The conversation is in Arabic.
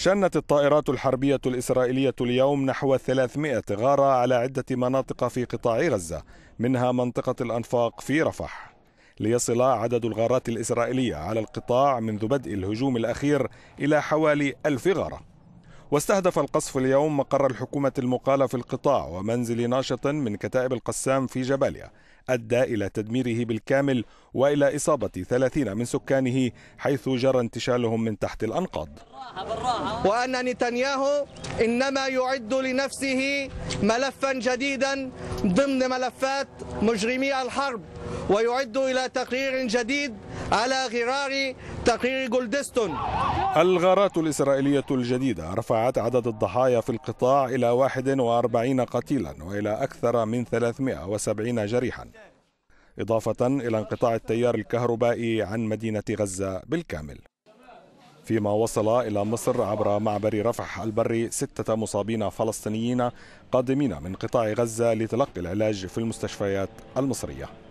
شنت الطائرات الحربية الإسرائيلية اليوم نحو 300 غارة على عدة مناطق في قطاع غزة منها منطقة الأنفاق في رفح ليصل عدد الغارات الإسرائيلية على القطاع منذ بدء الهجوم الأخير إلى حوالي ألف غارة واستهدف القصف اليوم مقر الحكومة المقالة في القطاع ومنزل ناشط من كتائب القسام في جباليا أدى إلى تدميره بالكامل وإلى إصابة ثلاثين من سكانه حيث جرى انتشالهم من تحت الأنقاض وأن نتنياهو إنما يعد لنفسه ملفا جديدا ضمن ملفات مجرمي الحرب ويعد إلى تقرير جديد على غرار تقرير جولدستون الغارات الإسرائيلية الجديدة رفعت عدد الضحايا في القطاع إلى 41 قتيلا وإلى أكثر من 370 جريحا إضافة إلى انقطاع التيار الكهربائي عن مدينة غزة بالكامل فيما وصل إلى مصر عبر معبر رفح البري ستة مصابين فلسطينيين قادمين من قطاع غزة لتلقي العلاج في المستشفيات المصرية